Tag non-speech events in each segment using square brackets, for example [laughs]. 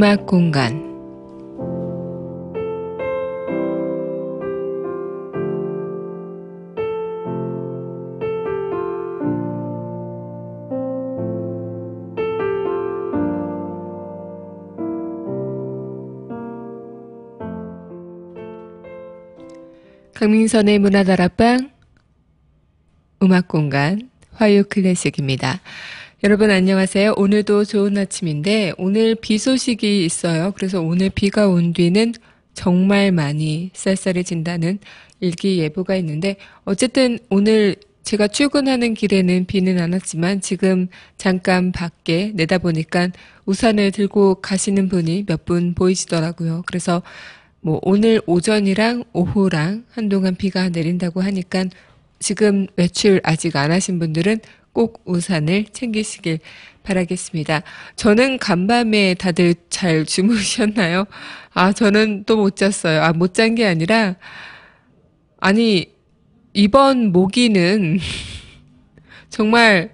음악 공간 강민선의 문화다락방 음악 공간 화요 클래식입니다. 여러분 안녕하세요. 오늘도 좋은 아침인데 오늘 비 소식이 있어요. 그래서 오늘 비가 온 뒤는 정말 많이 쌀쌀해진다는 일기예보가 있는데 어쨌든 오늘 제가 출근하는 길에는 비는 안 왔지만 지금 잠깐 밖에 내다보니까 우산을 들고 가시는 분이 몇 분 보이시더라고요. 그래서 뭐 오늘 오전이랑 오후랑 한동안 비가 내린다고 하니까 지금 외출 아직 안 하신 분들은 꼭 우산을 챙기시길 바라겠습니다. 저는 간밤에 다들 잘 주무셨나요? 아, 저는 또 못 잤어요. 아, 못 잔 게 아니라, 아니, 이번 모기는 [laughs] 정말,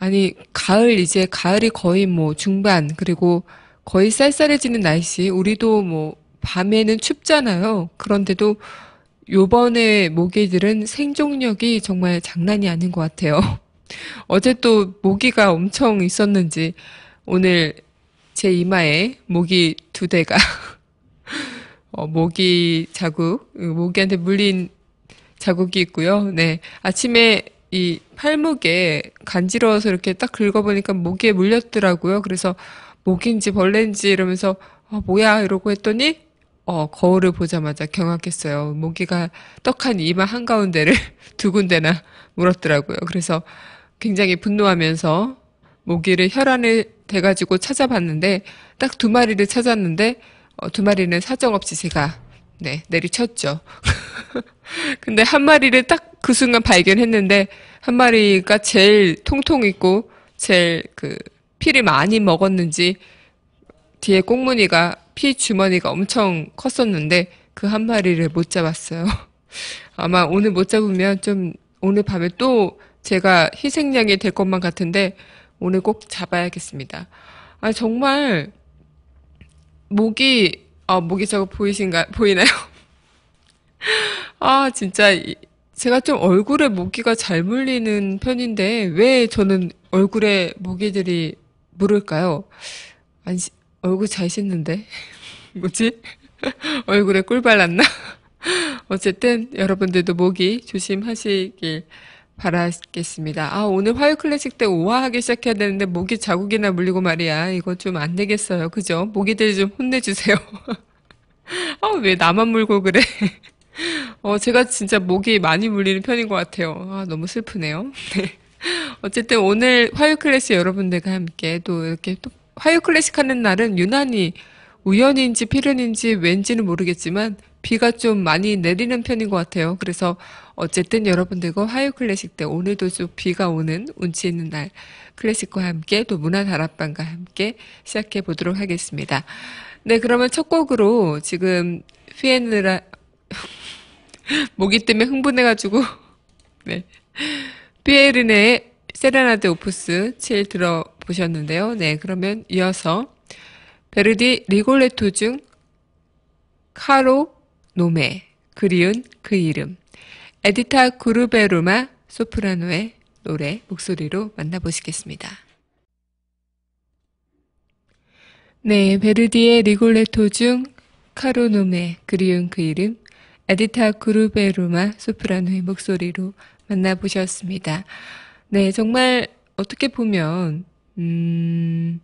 아니, 가을, 이제 가을이 거의 뭐 중반, 그리고 거의 쌀쌀해지는 날씨, 우리도 뭐, 밤에는 춥잖아요. 그런데도 요번에 모기들은 생존력이 정말 장난이 아닌 것 같아요. [laughs] 어제 또 모기가 엄청 있었는지 오늘 제 이마에 모기 두 대가 [laughs] 어, 모기 자국, 그 모기한테 물린 자국이 있고요. 네. 아침에 이 팔목에 간지러워서 이렇게 딱 긁어보니까 모기에 물렸더라고요. 그래서 모기인지 벌레인지 이러면서 어, 뭐야 이러고 했더니 어, 거울을 보자마자 경악했어요. 모기가 떡한 이마 한가운데를 [laughs] 두 군데나 물었더라고요. 그래서 굉장히 분노하면서 모기를 혈안을 대가지고 찾아봤는데 딱 두 마리를 찾았는데 어, 두 마리는 사정없이 제가 네, 내리쳤죠. [laughs] 근데 한 마리를 딱 그 순간 발견했는데 한 마리가 제일 통통 있고 제일 그 피를 많이 먹었는지 뒤에 꽁무니가 피 주머니가 엄청 컸었는데 그 한 마리를 못 잡았어요. [laughs] 아마 오늘 못 잡으면 좀 오늘 밤에 또 제가 희생양이 될 것만 같은데 오늘 꼭 잡아야겠습니다. 아 정말 목이 아 목이 저거 보이신가 보이나요? [laughs] 아 진짜 제가 좀 얼굴에 모기가 잘 물리는 편인데 왜 저는 얼굴에 모기들이 물을까요? 안, 얼굴 잘 씻는데? [laughs] 뭐지? [laughs] 얼굴에 꿀 발랐나? [laughs] 어쨌든 여러분들도 모기 조심하시길 바라겠습니다. 아, 오늘 화요 클래식 때 우아하게 시작해야 되는데 모기 자국이나 물리고 말이야. 이거 좀 안 되겠어요. 그죠? 모기들 좀 혼내주세요. 아, 왜 나만 물고 그래? 어, 제가 진짜 모기 많이 물리는 편인 것 같아요. 아, 너무 슬프네요. 네. 어쨌든 오늘 화요 클래식 여러분들과 함께 또 이렇게 또 화요 클래식 하는 날은 유난히 우연인지 필연인지 왠지는 모르겠지만 비가 좀 많이 내리는 편인 것 같아요. 그래서 어쨌든 여러분들과 화요 클래식 때 오늘도 좀 비가 오는 운치 있는 날 클래식과 함께 또 문화 다락방과 함께 시작해 보도록 하겠습니다. 네, 그러면 첫 곡으로 지금 피에느라 [laughs] 목이 때문에 흥분해가지고 [laughs] 네 피에르네의 세레나데 오프스 7 들어 보셨는데요. 네, 그러면 이어서 베르디 리골레토 중 카로 노메 그리운 그 이름 에디타 구르베루마 소프라노의 노래 목소리로 만나보시겠습니다. 네, 베르디의 리골레토 중 카로 노메 그리운 그 이름 에디타 구르베루마 소프라노의 목소리로 만나보셨습니다. 네, 정말 어떻게 보면 음,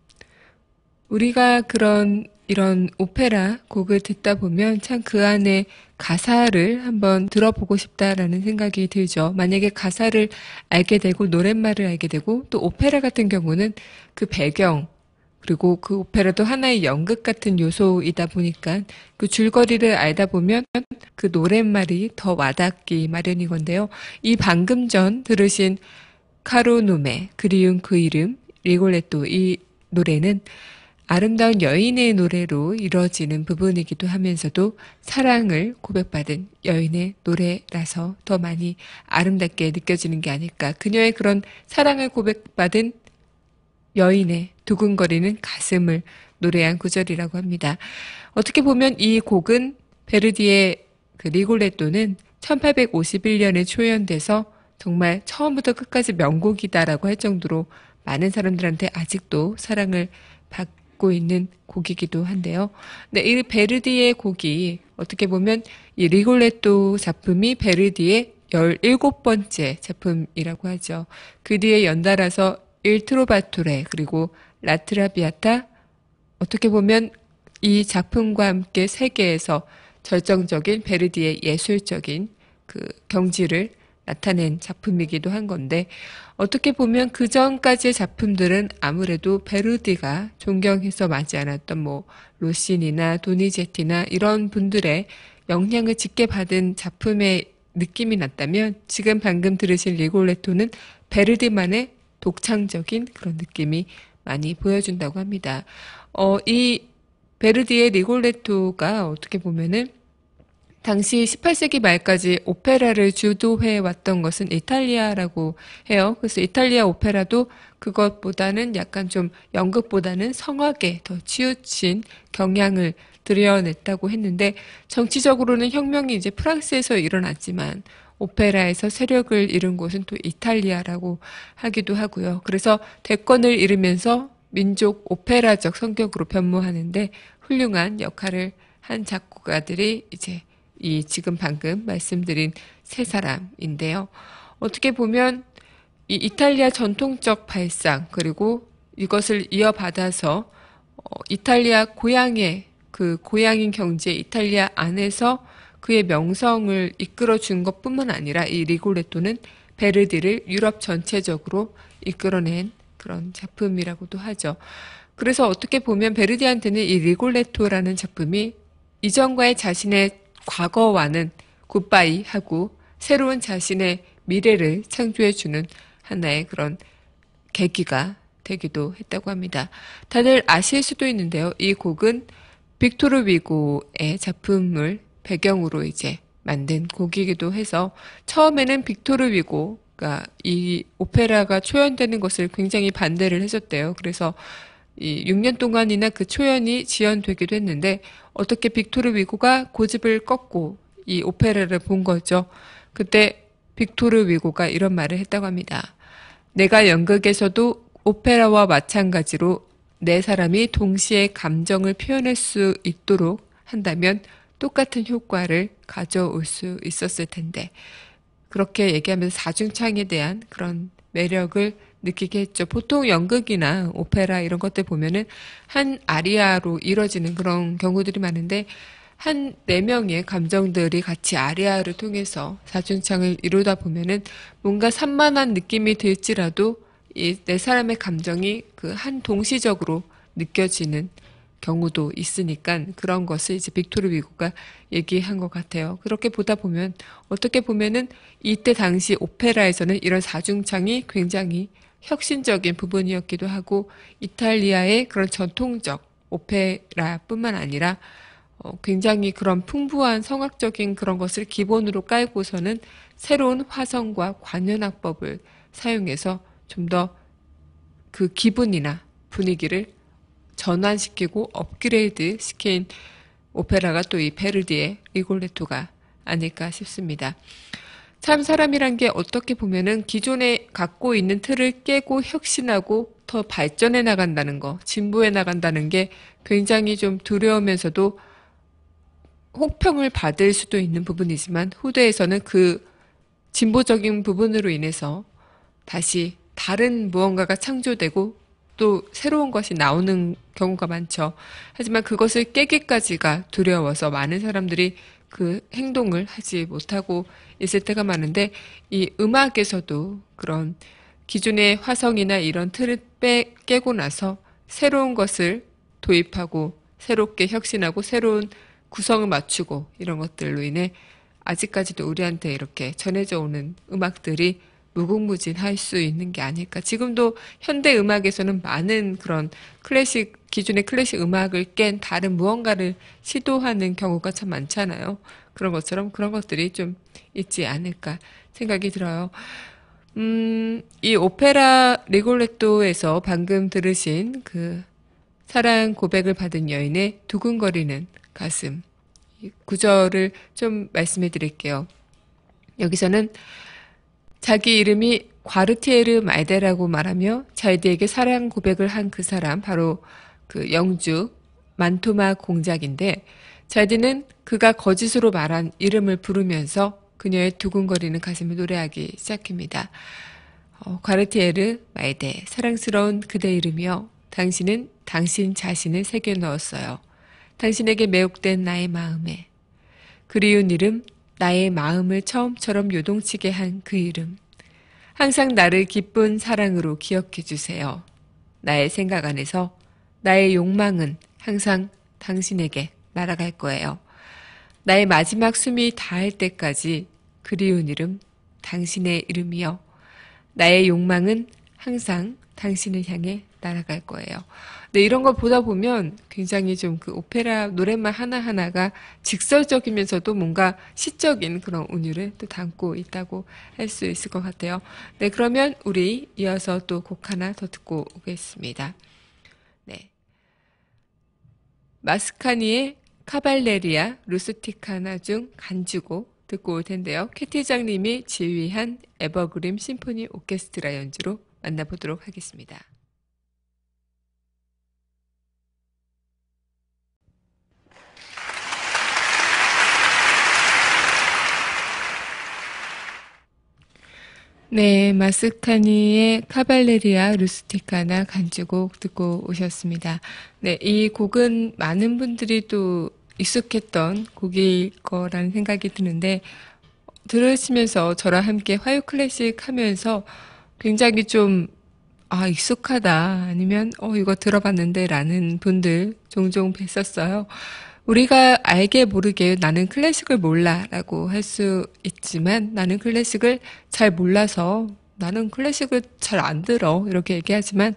우리가 그런 이런 오페라 곡을 듣다 보면 참 그 안에 가사를 한번 들어보고 싶다라는 생각이 들죠. 만약에 가사를 알게 되고 노랫말을 알게 되고 또 오페라 같은 경우는 그 배경 그리고 그 오페라도 하나의 연극 같은 요소이다 보니까 그 줄거리를 알다 보면 그 노랫말이 더 와닿기 마련이건데요. 이 방금 전 들으신 카로노메 그리운 그 이름 리골레토 이 노래는 아름다운 여인의 노래로 이뤄지는 부분이기도 하면서도 사랑을 고백받은 여인의 노래라서 더 많이 아름답게 느껴지는 게 아닐까. 그녀의 그런 사랑을 고백받은 여인의 두근거리는 가슴을 노래한 구절이라고 합니다. 어떻게 보면 이 곡은 베르디의 그 리골레토는 1851년에 초연돼서 정말 처음부터 끝까지 명곡이다라고 할 정도로 많은 사람들한테 아직도 사랑을 받고 있는 곡이기도 한데요. 네, 이 베르디의 곡이 어떻게 보면 이 리골레토 작품이 베르디의 17번째 작품이라고 하죠. 그 뒤에 연달아서 일트로바토레 그리고 라트라비아타 어떻게 보면 이 작품과 함께 세계에서 절정적인 베르디의 예술적인 그 경지를 나타낸 작품이기도 한 건데 어떻게 보면 그 전까지의 작품들은 아무래도 베르디가 존경해서 맞지 않았던 뭐로신이나 도니제티나 이런 분들의 영향을 짙게 받은 작품의 느낌이 났다면 지금 방금 들으신 리골레토는 베르디만의 독창적인 그런 느낌이 많이 보여준다고 합니다. 어, 이 베르디의 리골레토가 어떻게 보면은 당시 18세기 말까지 오페라를 주도해 왔던 것은 이탈리아라고 해요. 그래서 이탈리아 오페라도 그것보다는 약간 좀 연극보다는 성악에 더 치우친 경향을 드려냈다고 했는데 정치적으로는 혁명이 이제 프랑스에서 일어났지만 오페라에서 세력을 잃은 곳은 또 이탈리아라고 하기도 하고요. 그래서 대권을 잃으면서 민족 오페라적 성격으로 변모하는데 훌륭한 역할을 한 작곡가들이 이제 이 지금 방금 말씀드린 세 사람인데요. 어떻게 보면 이 이탈리아 전통적 발상 그리고 이것을 이어받아서 어, 이탈리아 고향의 그 고향인 경제 이탈리아 안에서 그의 명성을 이끌어 준 것뿐만 아니라 이 리고레토는 베르디를 유럽 전체적으로 이끌어낸 그런 작품이라고도 하죠. 그래서 어떻게 보면 베르디한테는 이 리골레토라는 작품이 이전과의 자신의 과거와는 굿바이 하고 새로운 자신의 미래를 창조해주는 하나의 그런 계기가 되기도 했다고 합니다. 다들 아실 수도 있는데요. 이 곡은 빅토르 위고의 작품을 배경으로 이제 만든 곡이기도 해서 처음에는 빅토르 위고가 이 오페라가 초연되는 것을 굉장히 반대를 했었대요. 그래서 이 6년 동안이나 그 초연이 지연되기도 했는데 어떻게 빅토르 위고가 고집을 꺾고 이 오페라를 본 거죠. 그때 빅토르 위고가 이런 말을 했다고 합니다. 내가 연극에서도 오페라와 마찬가지로 내 사람이 동시에 감정을 표현할 수 있도록 한다면 똑같은 효과를 가져올 수 있었을 텐데 그렇게 얘기하면서 사중창에 대한 그런 매력을 느끼게 했죠. 보통 연극이나 오페라 이런 것들 보면은 한 아리아로 이뤄지는 그런 경우들이 많은데 한 네 명의 감정들이 같이 아리아를 통해서 사중창을 이루다 보면은 뭔가 산만한 느낌이 들지라도 이 네 사람의 감정이 그 한 동시적으로 느껴지는 경우도 있으니까 그런 것을 이제 빅토르 위고가 얘기한 것 같아요. 그렇게 보다 보면 어떻게 보면은 이때 당시 오페라에서는 이런 사중창이 굉장히 혁신적인 부분이었기도 하고 이탈리아의 그런 전통적 오페라뿐만 아니라 어, 굉장히 그런 풍부한 성악적인 그런 것을 기본으로 깔고서는 새로운 화성과 관현악법을 사용해서 좀 더 그 기분이나 분위기를 전환시키고 업그레이드 시킨 오페라가 또 이 베르디의 리골레토가 아닐까 싶습니다. 참 사람이란 게 어떻게 보면은 기존에 갖고 있는 틀을 깨고 혁신하고 더 발전해 나간다는 거, 진보해 나간다는 게 굉장히 좀 두려우면서도 혹평을 받을 수도 있는 부분이지만 후대에서는 그 진보적인 부분으로 인해서 다시 다른 무언가가 창조되고 또 새로운 것이 나오는 경우가 많죠. 하지만 그것을 깨기까지가 두려워서 많은 사람들이 그 행동을 하지 못하고 있을 때가 많은데 이 음악에서도 그런 기존의 화성이나 이런 틀을 빼, 깨고 나서 새로운 것을 도입하고 새롭게 혁신하고 새로운 구성을 맞추고 이런 것들로 인해 아직까지도 우리한테 이렇게 전해져 오는 음악들이 무궁무진할 수 있는 게 아닐까. 지금도 현대 음악에서는 많은 그런 클래식 기준의 클래식 음악을 깬 다른 무언가를 시도하는 경우가 참 많잖아요. 그런 것처럼 그런 것들이 좀 있지 않을까 생각이 들어요. 음, 이 오페라 리골레토에서 방금 들으신 그 사랑 고백을 받은 여인의 두근거리는 가슴 구절을 좀 말씀해 드릴게요. 여기서는 자기 이름이 과르티에르 말데라고 말하며 자이드에게 사랑 고백을 한 그 사람 바로 그 영주 만토마 공작인데 자이디는 그가 거짓으로 말한 이름을 부르면서 그녀의 두근거리는 가슴을 노래하기 시작합니다. 어, 과르티에르 말데 사랑스러운 그대 이름이여 당신은 당신 자신을 새겨 넣었어요. 당신에게 매혹된 나의 마음에 그리운 이름 나의 마음을 처음처럼 요동치게 한 그 이름. 항상 나를 기쁜 사랑으로 기억해 주세요. 나의 생각 안에서 나의 욕망은 항상 당신에게 날아갈 거예요. 나의 마지막 숨이 닿을 때까지 그리운 이름, 당신의 이름이요. 나의 욕망은 항상 당신을 향해 날아갈 거예요. 근데 네, 이런 걸 보다 보면 굉장히 좀 그 오페라 노랫말 하나하나가 직설적이면서도 뭔가 시적인 그런 운율을 또 담고 있다고 할 수 있을 것 같아요. 네, 그러면 우리 이어서 또 곡 하나 더 듣고 오겠습니다. 네. 마스카니의 카발레리아 루스티카나 중간주곡 듣고 올 텐데요. 캐티장님이 지휘한 에버그림 심포니 오케스트라 연주로 만나보도록 하겠습니다. 네, 마스카니의 카발레리아 루스티카나 간주곡 듣고 오셨습니다. 네, 이 곡은 많은 분들이 또 익숙했던 곡일 거라는 생각이 드는데 들으시면서 저랑 함께 화요 클래식 하면서 굉장히 좀 아, 익숙하다 아니면 어 이거 들어봤는데 라는 분들 종종 뵀었어요. 우리가 알게 모르게 나는 클래식을 몰라 라고 할 수 있지만 나는 클래식을 잘 몰라서 나는 클래식을 잘 안 들어 이렇게 얘기하지만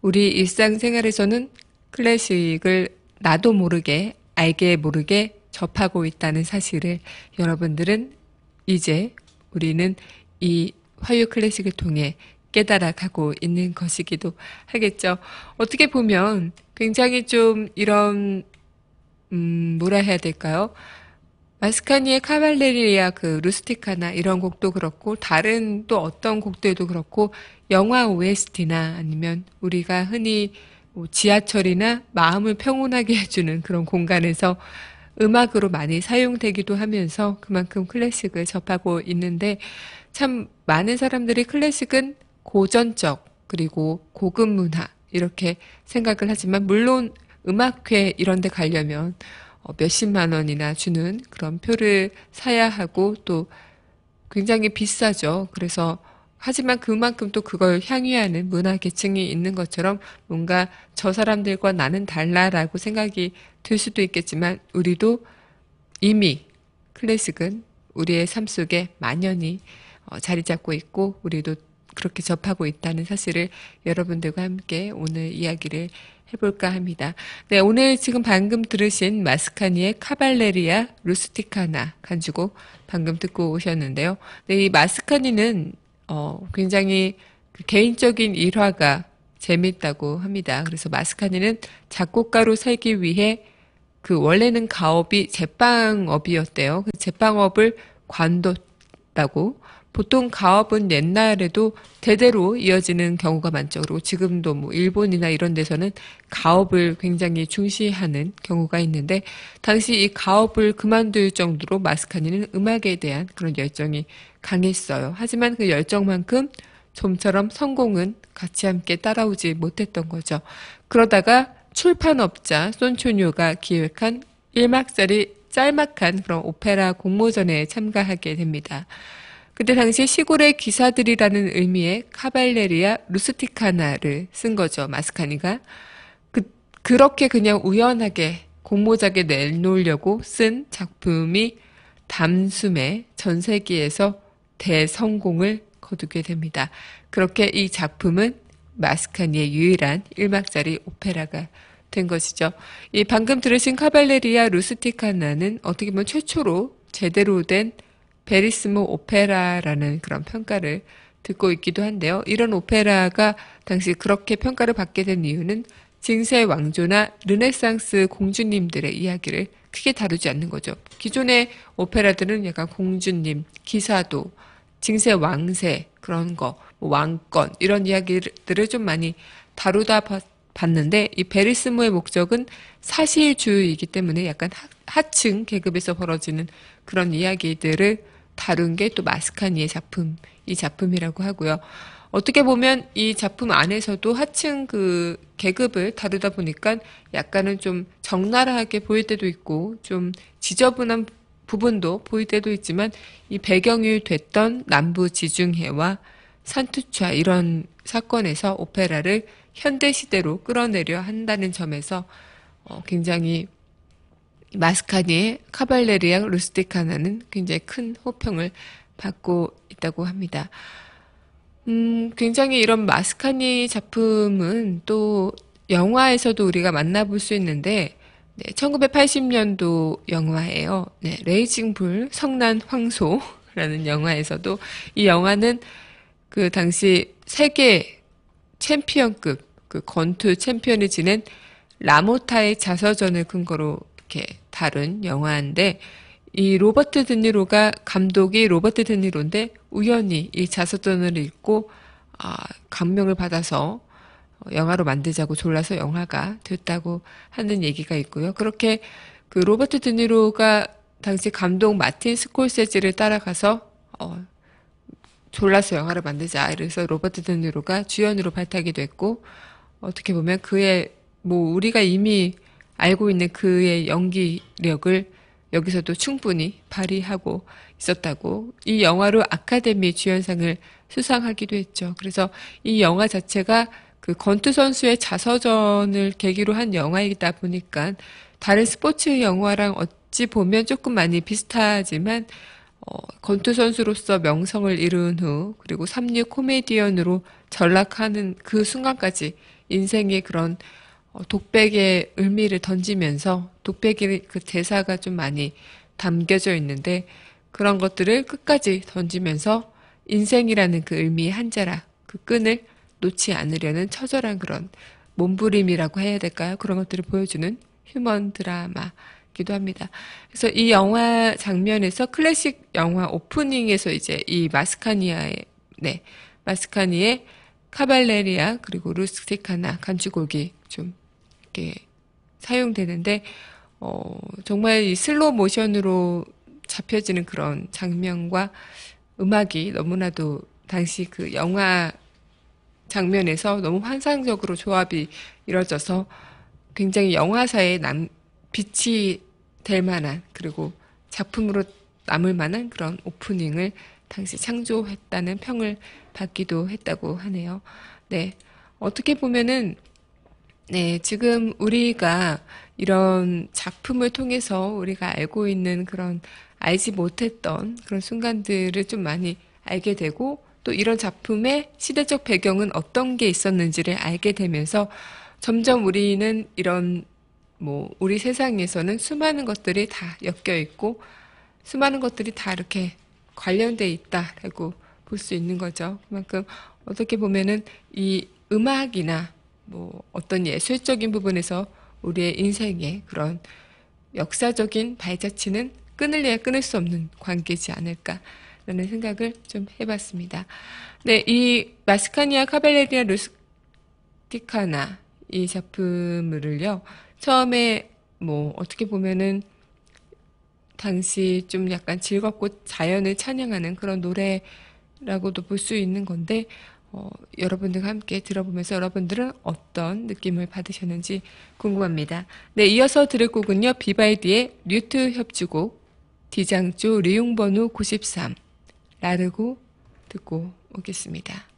우리 일상생활에서는 클래식을 나도 모르게 알게 모르게 접하고 있다는 사실을 여러분들은 이제 우리는 이 화요 클래식을 통해 깨달아가고 있는 것이기도 하겠죠. 어떻게 보면 굉장히 좀 이런 음, 뭐라 해야 될까요? 마스카니의 카발레리아 그 루스티카나 이런 곡도 그렇고 다른 또 어떤 곡들도 그렇고 영화 OST나 아니면 우리가 흔히 뭐 지하철이나 마음을 평온하게 [laughs] 해주는 그런 공간에서 음악으로 많이 사용되기도 하면서 그만큼 클래식을 접하고 있는데 참 많은 사람들이 클래식은 고전적 그리고 고급 문화 이렇게 생각을 하지만 물론 음악회 이런 데 가려면 어, 몇십만 원이나 주는 그런 표를 사야 하고 또 굉장히 비싸죠. 그래서 하지만 그만큼 또 그걸 향유하는 문화 계층이 있는 것처럼 뭔가 저 사람들과 나는 달라라고 생각이 들 수도 있겠지만 우리도 이미 클래식은 우리의 삶 속에 만연히 어, 자리 잡고 있고 우리도 그렇게 접하고 있다는 사실을 여러분들과 함께 오늘 이야기를 해볼까 합니다. 네, 오늘 지금 방금 들으신 마스카니의 카발레리아 루스티카나 간주곡 방금 듣고 오셨는데요. 네, 이 마스카니는 어, 굉장히 그 개인적인 일화가 재밌다고 합니다. 그래서 마스카니는 작곡가로 살기 위해 그 원래는 가업이 제빵업이었대요. 그 제빵업을 관뒀다고 보통 가업은 옛날에도 대대로 이어지는 경우가 많죠. 그리고 지금도 뭐 일본이나 이런 데서는 가업을 굉장히 중시하는 경우가 있는데 당시 이 가업을 그만둘 정도로 마스카니는 음악에 대한 그런 열정이 강했어요. 하지만 그 열정만큼 좀처럼 성공은 같이 함께 따라오지 못했던 거죠. 그러다가 출판업자 손초뇨가 기획한 일막짜리 짤막한 그런 오페라 공모전에 참가하게 됩니다. 그때 당시 시골의 기사들이라는 의미의 카발레리아 루스티카나를 쓴 거죠. 마스카니가. 그, 그렇게 그냥 우연하게 공모작에 내놓으려고 쓴 작품이 담숨에전세계에서 대성공을 거두게 됩니다. 그렇게 이 작품은 마스카니의 유일한 1막짜리 오페라가 된 것이죠. 이 방금 들으신 카발레리아 루스티카나는 어떻게 보면 최초로 제대로 된 베리스모 오페라라는 그런 평가를 듣고 있기도 한데요. 이런 오페라가 당시 그렇게 평가를 받게 된 이유는 증세 왕조나 르네상스 공주님들의 이야기를 크게 다루지 않는 거죠. 기존의 오페라들은 약간 공주님, 기사도, 증세 왕세 그런 거, 뭐 왕권 이런 이야기들을 좀 많이 다루다 봤는데 이 베리스모의 목적은 사실주의이기 때문에 약간 하층 계급에서 벌어지는 그런 이야기들을 다룬 게 또 마스카니의 작품, 이 작품이라고 하고요. 어떻게 보면 이 작품 안에서도 하층 그 계급을 다루다 보니까 약간은 좀 적나라하게 보일 때도 있고 좀 지저분한 부분도 보일 때도 있지만 이 배경이 됐던 남부 지중해와 산투차 이런 사건에서 오페라를 현대 시대로 끌어내려 한다는 점에서 어, 굉장히 마스카니의 카발레리앙 루스티카나는 굉장히 큰 호평을 받고 있다고 합니다. 음, 굉장히 이런 마스카니 작품은 또 영화에서도 우리가 만나볼 수 있는데, 네, 1980년도 영화예요. 네, 레이징 불 성난 황소라는 영화에서도 이 영화는 그 당시 세계 챔피언급 그 권투 챔피언이 지낸 라모타의 자서전을 근거로 이렇게 다룬 영화인데 이 로버트 드니로가 감독이 로버트 드니로인데 우연히 이 자서전을 읽고 아, 감명을 받아서 어, 영화로 만들자고 졸라서 영화가 됐다고 하는 얘기가 있고요. 그렇게 그 로버트 드니로가 당시 감독 마틴 스콜세지를 따라가서 어, 졸라서 영화를 만들자. 이래서 로버트 드니로가 주연으로 발탁이 됐고 어떻게 보면 그의 뭐 우리가 이미 알고 있는 그의 연기력을 여기서도 충분히 발휘하고 있었다고 이 영화로 아카데미 주연상을 수상하기도 했죠. 그래서 이 영화 자체가 그 건투 선수의 자서전을 계기로 한 영화이다 보니까 다른 스포츠 영화랑 어찌 보면 조금 많이 비슷하지만 어, 건투 선수로서 명성을 이룬 후 그리고 삼류 코미디언으로 전락하는 그 순간까지 인생의 그런 어, 독백의 의미를 던지면서 독백의 그 대사가 좀 많이 담겨져 있는데 그런 것들을 끝까지 던지면서 인생이라는 그 의미의 한자라그 끈을 놓지 않으려는 처절한 그런 몸부림이라고 해야 될까요? 그런 것들을 보여주는 휴먼 드라마기도 합니다. 그래서 이 영화 장면에서 클래식 영화 오프닝에서 이제 이 마스카니아의 네 마스카니의 카발레리아 그리고 루스티카나 간추곡이 좀 이렇게 사용되는데 어, 정말 이 슬로우 모션으로 잡혀지는 그런 장면과 음악이 너무나도 당시 그 영화 장면에서 너무 환상적으로 조합이 이뤄져서 굉장히 영화사에 남, 빛이 될 만한 그리고 작품으로 남을 만한 그런 오프닝을 당시 창조했다는 평을 받기도 했다고 하네요. 네. 어떻게 보면은 네, 지금 우리가 이런 작품을 통해서 우리가 알고 있는 그런 알지 못했던 그런 순간들을 좀 많이 알게 되고 또 이런 작품의 시대적 배경은 어떤 게 있었는지를 알게 되면서 점점 우리는 이런 뭐 우리 세상에서는 수많은 것들이 다 엮여 있고 수많은 것들이 다 이렇게 관련돼 있다라고 볼 수 있는 거죠. 그만큼 어떻게 보면은 이 음악이나 뭐 어떤 예술적인 부분에서 우리의 인생에 그런 역사적인 발자취는 끊을래야 끊을 수 없는 관계지 않을까라는 생각을 좀 해봤습니다. 네, 이 마스카니아 카발레리아 루스티카나 이 작품을요, 처음에 뭐 어떻게 보면은 당시 좀 약간 즐겁고 자연을 찬양하는 그런 노래라고도 볼 수 있는 건데 어, 여러분들과 함께 들어보면서 여러분들은 어떤 느낌을 받으셨는지 궁금합니다. 네, 이어서 들을 곡은요. 비바이디의 뉴트 협주곡 디장조 리용번호 93 라르고 듣고 오겠습니다.